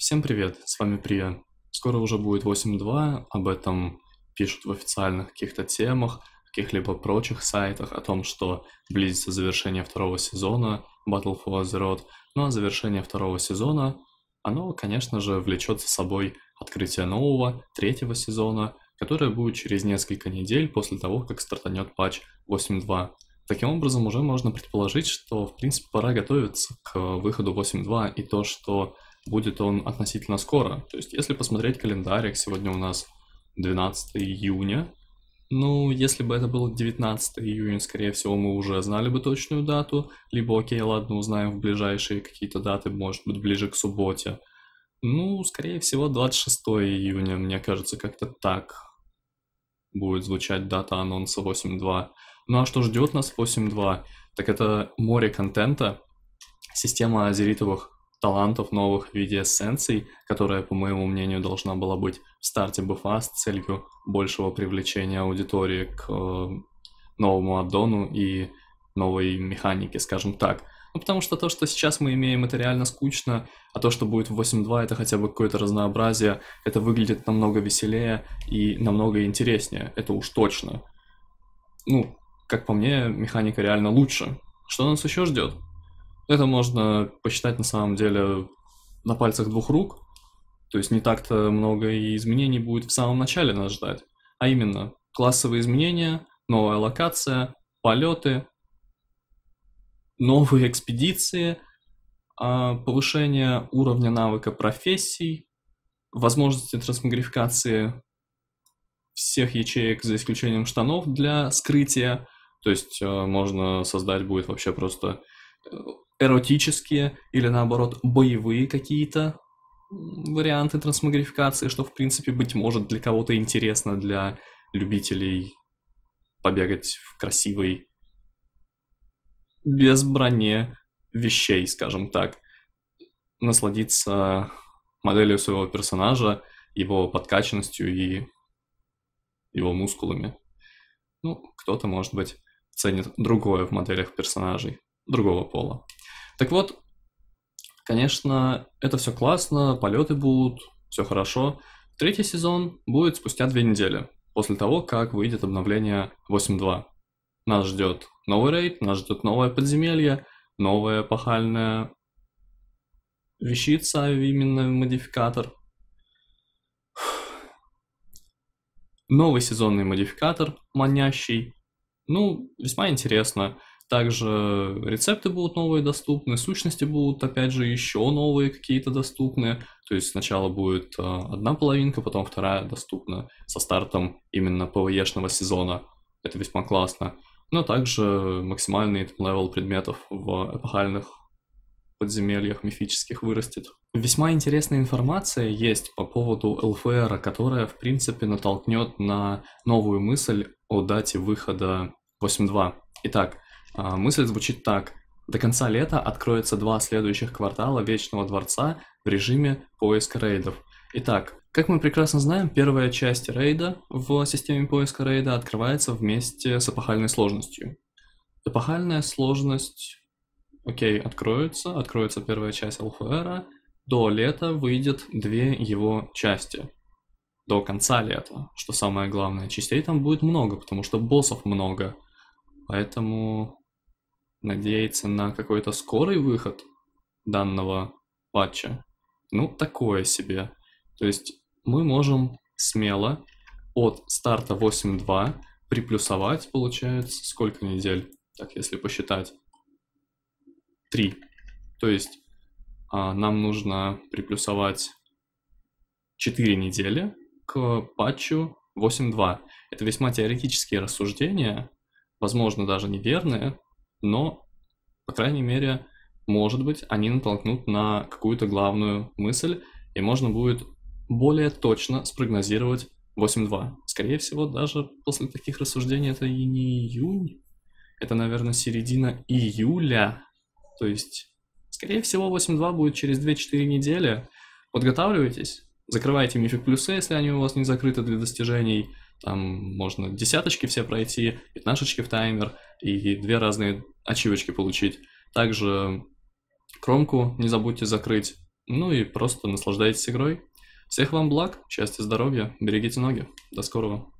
Всем привет, с вами Прия. Скоро уже будет 8.2, об этом пишут в официальных каких-то темах, каких-либо прочих сайтах о том, что близится завершение второго сезона Battle for Azeroth, ну а завершение второго сезона, оно, конечно же, влечет за собой открытие нового, третьего сезона, которое будет через несколько недель после того, как стартанет патч 8.2. Таким образом, уже можно предположить, что, в принципе, пора готовиться к выходу 8.2, и то, что будет он относительно скоро. То есть, если посмотреть календарик, сегодня у нас 12 июня. Ну, если бы это было 19 июня, скорее всего, мы уже знали бы точную дату. Либо, окей, ладно, узнаем в ближайшие какие-то даты, может быть, ближе к субботе. Ну, скорее всего, 26 июня, мне кажется, как-то так будет звучать дата анонса 8.2. Ну а что ждет нас 8.2? Так это море контента, система азеритовых талантов новых в виде эссенций, которая, по моему мнению, должна была быть в старте БФА с целью большего привлечения аудитории к э, новому аддону и новой механике, скажем так. Ну, потому что то, что сейчас мы имеем, это реально скучно, а то, что будет в 8.2, это хотя бы какое-то разнообразие, это выглядит намного веселее и намного интереснее, это уж точно. Ну, как по мне, механика реально лучше. Что нас еще ждет? Это можно посчитать на самом деле на пальцах двух рук. То есть не так-то много и изменений будет в самом начале нас ждать. А именно классовые изменения, новая локация, полеты, новые экспедиции, а, повышение уровня навыка профессий, возможности трансмогрификации всех ячеек за исключением штанов для скрытия. То есть э, можно создать будет вообще просто э, эротические или наоборот боевые какие-то варианты трансмогрификации, что в принципе быть может для кого-то интересно, для любителей побегать в красивой без броне вещей, скажем так, насладиться моделью своего персонажа, его подкачанностью и его мускулами. Ну, кто-то, может быть, ценит другое в моделях персонажей, другого пола. Так вот, конечно, это все классно, полеты будут, все хорошо. Третий сезон будет спустя две недели, после того, как выйдет обновление 8.2. Нас ждет новый рейд, нас ждет новое подземелье, новая пахальная вещица, именно модификатор. Новый сезонный модификатор, манящий. Ну, весьма интересно. Также рецепты будут новые доступны, сущности будут, опять же, еще новые какие-то доступны. То есть сначала будет а, одна половинка, потом вторая доступна со стартом именно ПВЕшного сезона. Это весьма классно. Но ну, а также максимальный левел предметов в эпохальных подземельях мифических вырастет. Весьма интересная информация есть по поводу ЛФР, которая, в принципе, натолкнет на новую мысль о дате выхода 8.2. Итак, а, мысль звучит так. До конца лета откроется два следующих квартала Вечного Дворца в режиме поиска рейдов. Итак, как мы прекрасно знаем, первая часть рейда в системе поиска рейда открывается вместе с эпохальной сложностью. Эпохальная сложность, окей, откроется, откроется первая часть ЛФР, до лета выйдет две его части. До конца лета, что самое главное. Частей там будет много, потому что боссов много. Поэтому надеяться на какой-то скорый выход данного патча, ну, такое себе. То есть мы можем смело от старта 8.2 приплюсовать, получается, сколько недель? Так, если посчитать. три, То есть а, нам нужно приплюсовать 4 недели к патчу 8.2. Это весьма теоретические рассуждения, возможно, даже неверные, но, по крайней мере, может быть, они натолкнут на какую-то главную мысль, и можно будет более точно спрогнозировать 8.2. Скорее всего, даже после таких рассуждений это и не июнь, это, наверное, середина июля, то есть, скорее всего, 8.2 будет через 2-4 недели. Подготавливайтесь, закрывайте мифик плюсы, если они у вас не закрыты для достижений, там можно десяточки все пройти, пятнашечки в таймер и две разные ачивочки получить. Также кромку не забудьте закрыть. Ну и просто наслаждайтесь игрой. Всех вам благ, счастья, здоровья, берегите ноги. До скорого.